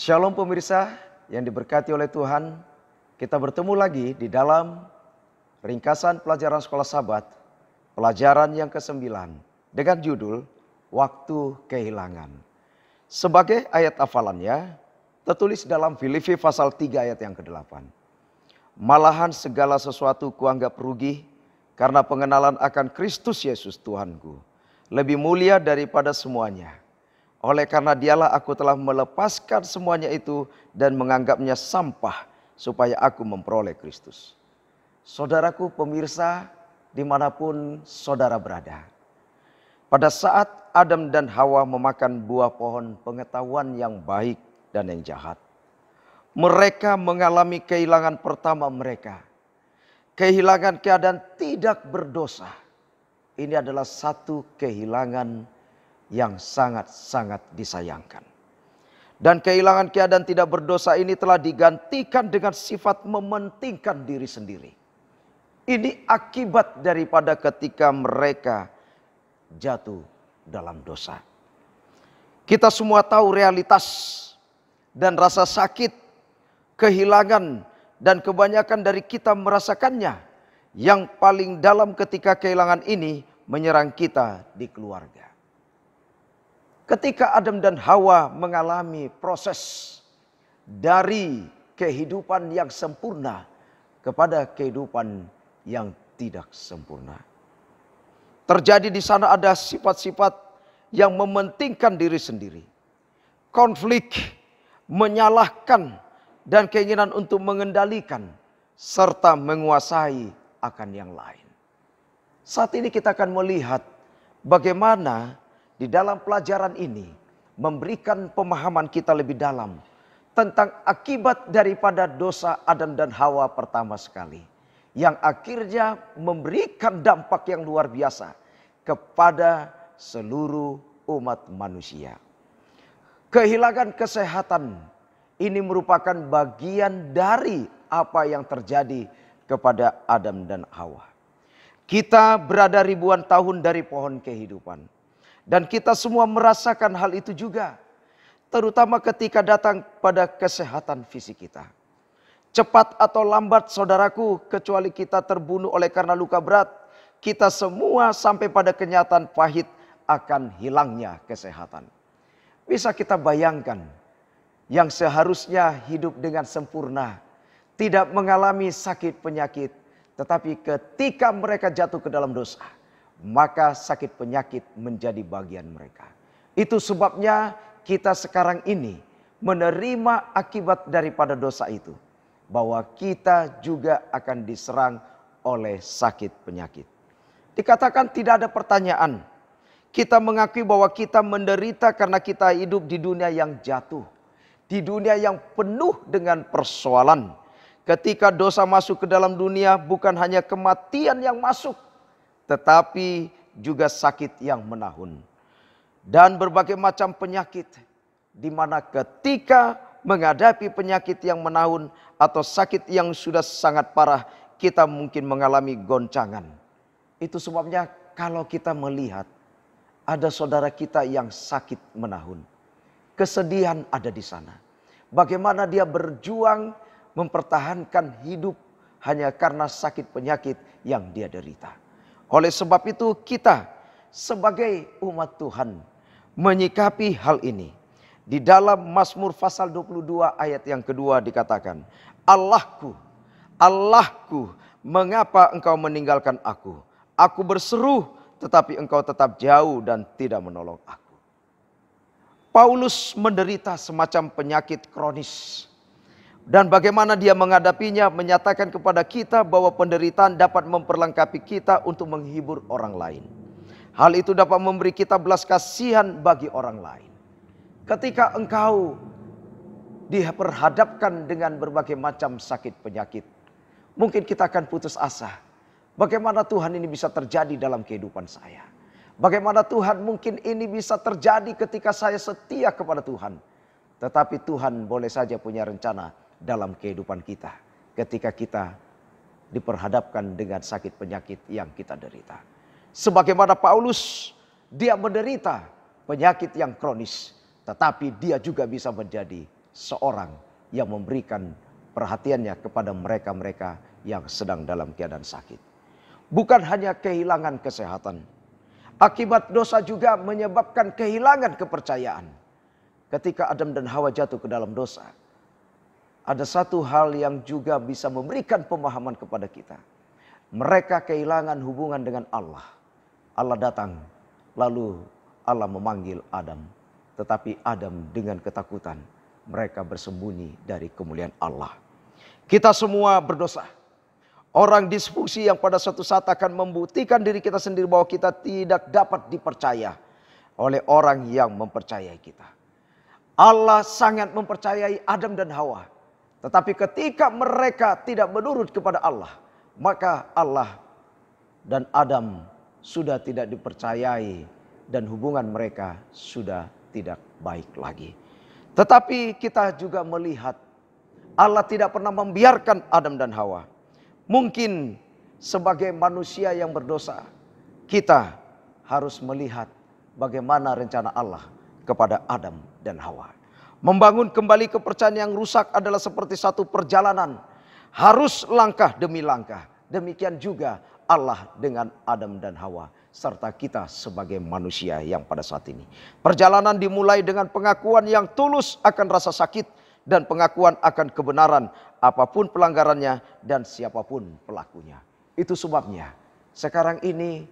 Shalom pemirsa yang diberkati oleh Tuhan. Kita bertemu lagi di dalam ringkasan pelajaran sekolah sabat. Pelajaran yang ke-9 dengan judul Waktu Kehilangan. Sebagai ayat hafalannya tertulis dalam Filipi pasal 3 ayat yang ke-8. Malahan segala sesuatu kuanggap rugi karena pengenalan akan Kristus Yesus Tuhanku. Lebih mulia daripada semuanya oleh karena dialah aku telah melepaskan semuanya itu dan menganggapnya sampah supaya aku memperoleh Kristus. Saudaraku pemirsa dimanapun saudara berada. Pada saat Adam dan Hawa memakan buah pohon pengetahuan yang baik dan yang jahat. Mereka mengalami kehilangan pertama mereka. Kehilangan keadaan tidak berdosa. Ini adalah satu kehilangan yang sangat-sangat disayangkan. Dan kehilangan keadaan tidak berdosa ini telah digantikan dengan sifat mementingkan diri sendiri. Ini akibat daripada ketika mereka jatuh dalam dosa. Kita semua tahu realitas dan rasa sakit, kehilangan, dan kebanyakan dari kita merasakannya. Yang paling dalam ketika kehilangan ini menyerang kita di keluarga. Ketika Adam dan Hawa mengalami proses dari kehidupan yang sempurna kepada kehidupan yang tidak sempurna. Terjadi di sana ada sifat-sifat yang mementingkan diri sendiri. Konflik, menyalahkan, dan keinginan untuk mengendalikan serta menguasai akan yang lain. Saat ini kita akan melihat bagaimana di dalam pelajaran ini memberikan pemahaman kita lebih dalam tentang akibat daripada dosa Adam dan Hawa pertama sekali yang akhirnya memberikan dampak yang luar biasa kepada seluruh umat manusia. Kehilangan kesehatan ini merupakan bagian dari apa yang terjadi kepada Adam dan Hawa. Kita berada ribuan tahun dari pohon kehidupan dan kita semua merasakan hal itu juga. Terutama ketika datang pada kesehatan fisik kita. Cepat atau lambat saudaraku kecuali kita terbunuh oleh karena luka berat. Kita semua sampai pada kenyataan pahit akan hilangnya kesehatan. Bisa kita bayangkan yang seharusnya hidup dengan sempurna. Tidak mengalami sakit penyakit. Tetapi ketika mereka jatuh ke dalam dosa maka sakit penyakit menjadi bagian mereka. Itu sebabnya kita sekarang ini menerima akibat daripada dosa itu, bahwa kita juga akan diserang oleh sakit penyakit. Dikatakan tidak ada pertanyaan. Kita mengakui bahwa kita menderita karena kita hidup di dunia yang jatuh, di dunia yang penuh dengan persoalan. Ketika dosa masuk ke dalam dunia, bukan hanya kematian yang masuk, tetapi juga sakit yang menahun. Dan berbagai macam penyakit di mana ketika menghadapi penyakit yang menahun atau sakit yang sudah sangat parah, kita mungkin mengalami goncangan. Itu sebabnya kalau kita melihat ada saudara kita yang sakit menahun. Kesedihan ada di sana. Bagaimana dia berjuang mempertahankan hidup hanya karena sakit penyakit yang dia derita. Oleh sebab itu kita sebagai umat Tuhan menyikapi hal ini. Di dalam Mazmur pasal 22 ayat yang kedua dikatakan, Allahku, Allahku, mengapa engkau meninggalkan aku? Aku berseru, tetapi engkau tetap jauh dan tidak menolong aku. Paulus menderita semacam penyakit kronis dan bagaimana dia menghadapinya menyatakan kepada kita bahwa penderitaan dapat memperlengkapi kita untuk menghibur orang lain. Hal itu dapat memberi kita belas kasihan bagi orang lain. Ketika engkau diperhadapkan dengan berbagai macam sakit penyakit, mungkin kita akan putus asa. Bagaimana Tuhan ini bisa terjadi dalam kehidupan saya? Bagaimana Tuhan mungkin ini bisa terjadi ketika saya setia kepada Tuhan? Tetapi Tuhan boleh saja punya rencana dalam kehidupan kita ketika kita diperhadapkan dengan sakit penyakit yang kita derita. Sebagaimana Paulus, dia menderita penyakit yang kronis, tetapi dia juga bisa menjadi seorang yang memberikan perhatiannya kepada mereka-mereka yang sedang dalam keadaan sakit. Bukan hanya kehilangan kesehatan, akibat dosa juga menyebabkan kehilangan kepercayaan. Ketika Adam dan Hawa jatuh ke dalam dosa, ada satu hal yang juga bisa memberikan pemahaman kepada kita. Mereka kehilangan hubungan dengan Allah. Allah datang, lalu Allah memanggil Adam. Tetapi Adam dengan ketakutan, mereka bersembunyi dari kemuliaan Allah. Kita semua berdosa. Orang disfungsi yang pada suatu saat akan membuktikan diri kita sendiri bahwa kita tidak dapat dipercaya oleh orang yang mempercayai kita. Allah sangat mempercayai Adam dan Hawa tetapi ketika mereka tidak menurut kepada Allah, maka Allah dan Adam sudah tidak dipercayai dan hubungan mereka sudah tidak baik lagi. Tetapi kita juga melihat Allah tidak pernah membiarkan Adam dan Hawa. Mungkin sebagai manusia yang berdosa, kita harus melihat bagaimana rencana Allah kepada Adam dan Hawa. Membangun kembali kepercayaan yang rusak adalah seperti satu perjalanan. Harus langkah demi langkah. Demikian juga Allah dengan Adam dan Hawa serta kita sebagai manusia yang pada saat ini. Perjalanan dimulai dengan pengakuan yang tulus akan rasa sakit dan pengakuan akan kebenaran apapun pelanggarannya dan siapapun pelakunya. Itu sebabnya sekarang ini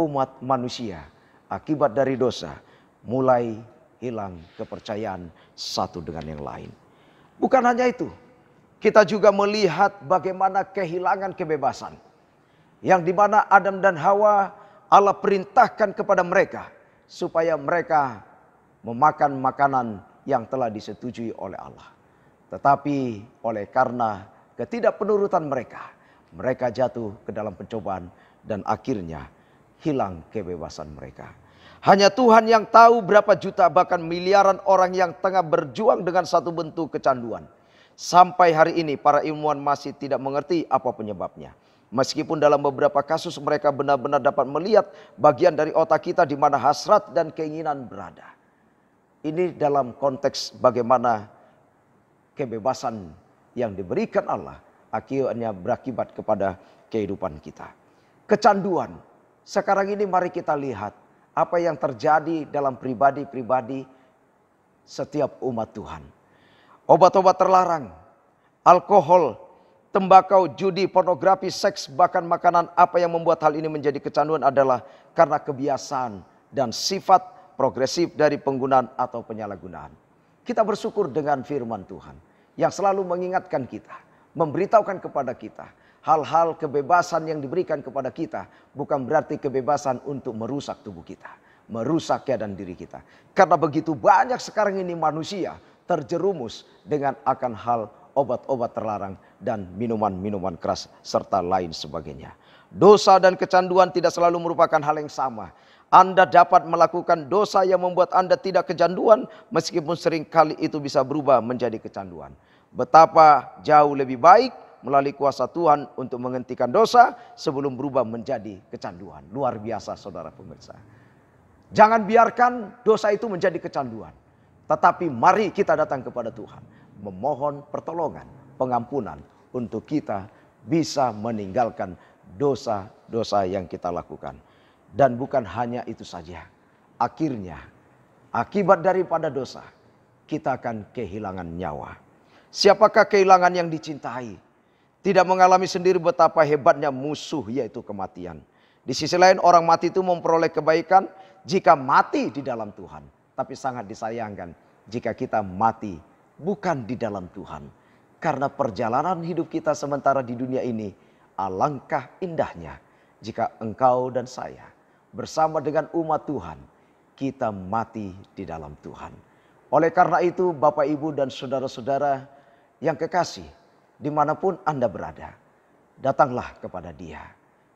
umat manusia akibat dari dosa mulai hilang kepercayaan satu dengan yang lain. Bukan hanya itu, kita juga melihat bagaimana kehilangan kebebasan. Yang dimana Adam dan Hawa Allah perintahkan kepada mereka supaya mereka memakan makanan yang telah disetujui oleh Allah. Tetapi oleh karena ketidakpenurutan mereka, mereka jatuh ke dalam pencobaan dan akhirnya hilang kebebasan mereka. Hanya Tuhan yang tahu berapa juta bahkan miliaran orang yang tengah berjuang dengan satu bentuk kecanduan. Sampai hari ini para ilmuwan masih tidak mengerti apa penyebabnya. Meskipun dalam beberapa kasus mereka benar-benar dapat melihat bagian dari otak kita di mana hasrat dan keinginan berada. Ini dalam konteks bagaimana kebebasan yang diberikan Allah akhirnya berakibat kepada kehidupan kita. Kecanduan. Sekarang ini mari kita lihat apa yang terjadi dalam pribadi-pribadi setiap umat Tuhan. Obat-obat terlarang, alkohol, tembakau, judi, pornografi, seks, bahkan makanan, apa yang membuat hal ini menjadi kecanduan adalah karena kebiasaan dan sifat progresif dari penggunaan atau penyalahgunaan. Kita bersyukur dengan firman Tuhan yang selalu mengingatkan kita, memberitahukan kepada kita hal-hal kebebasan yang diberikan kepada kita bukan berarti kebebasan untuk merusak tubuh kita, merusak keadaan diri kita. Karena begitu banyak sekarang ini manusia terjerumus dengan akan hal obat-obat terlarang dan minuman-minuman keras serta lain sebagainya. Dosa dan kecanduan tidak selalu merupakan hal yang sama. Anda dapat melakukan dosa yang membuat Anda tidak kecanduan meskipun seringkali itu bisa berubah menjadi kecanduan. Betapa jauh lebih baik melalui kuasa Tuhan untuk menghentikan dosa sebelum berubah menjadi kecanduan. Luar biasa saudara pemirsa. Jangan biarkan dosa itu menjadi kecanduan. Tetapi mari kita datang kepada Tuhan. Memohon pertolongan, pengampunan untuk kita bisa meninggalkan dosa-dosa yang kita lakukan. Dan bukan hanya itu saja. Akhirnya, akibat daripada dosa, kita akan kehilangan nyawa. Siapakah kehilangan yang dicintai? tidak mengalami sendiri betapa hebatnya musuh yaitu kematian. Di sisi lain orang mati itu memperoleh kebaikan jika mati di dalam Tuhan. Tapi sangat disayangkan jika kita mati bukan di dalam Tuhan. Karena perjalanan hidup kita sementara di dunia ini alangkah indahnya jika engkau dan saya bersama dengan umat Tuhan kita mati di dalam Tuhan. Oleh karena itu Bapak Ibu dan saudara-saudara yang kekasih dimanapun Anda berada. Datanglah kepada Dia.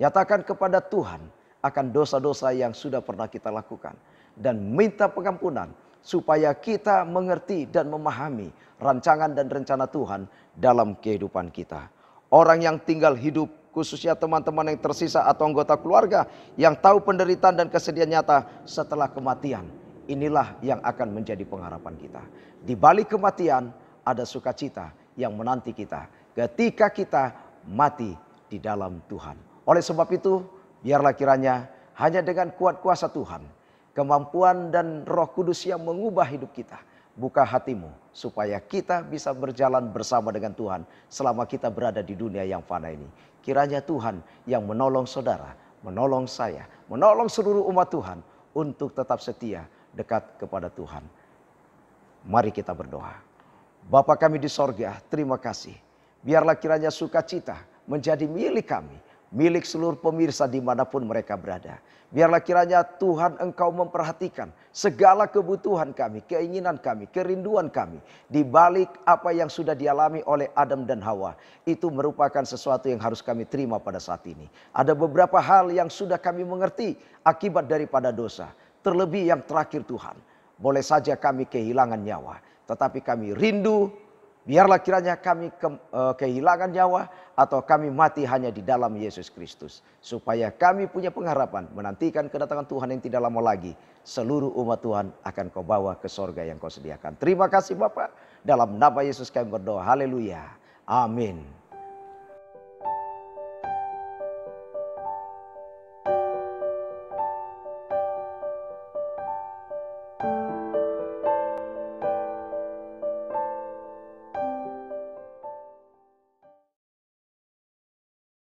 Nyatakan kepada Tuhan akan dosa-dosa yang sudah pernah kita lakukan. Dan minta pengampunan supaya kita mengerti dan memahami rancangan dan rencana Tuhan dalam kehidupan kita. Orang yang tinggal hidup khususnya teman-teman yang tersisa atau anggota keluarga yang tahu penderitaan dan kesedihan nyata setelah kematian. Inilah yang akan menjadi pengharapan kita. Di balik kematian ada sukacita, yang menanti kita ketika kita mati di dalam Tuhan. Oleh sebab itu, biarlah kiranya hanya dengan kuat kuasa Tuhan, kemampuan dan Roh Kudus yang mengubah hidup kita. Buka hatimu supaya kita bisa berjalan bersama dengan Tuhan selama kita berada di dunia yang fana ini. Kiranya Tuhan yang menolong saudara, menolong saya, menolong seluruh umat Tuhan untuk tetap setia dekat kepada Tuhan. Mari kita berdoa. Bapak kami di sorga, terima kasih. Biarlah kiranya sukacita menjadi milik kami, milik seluruh pemirsa dimanapun mereka berada. Biarlah kiranya Tuhan Engkau memperhatikan segala kebutuhan kami, keinginan kami, kerinduan kami. Di balik apa yang sudah dialami oleh Adam dan Hawa, itu merupakan sesuatu yang harus kami terima pada saat ini. Ada beberapa hal yang sudah kami mengerti akibat daripada dosa. Terlebih yang terakhir Tuhan, boleh saja kami kehilangan nyawa tetapi kami rindu biarlah kiranya kami ke, uh, kehilangan nyawa atau kami mati hanya di dalam Yesus Kristus supaya kami punya pengharapan menantikan kedatangan Tuhan yang tidak lama lagi seluruh umat Tuhan akan kau bawa ke sorga yang kau sediakan terima kasih Bapak dalam nama Yesus kami berdoa haleluya amin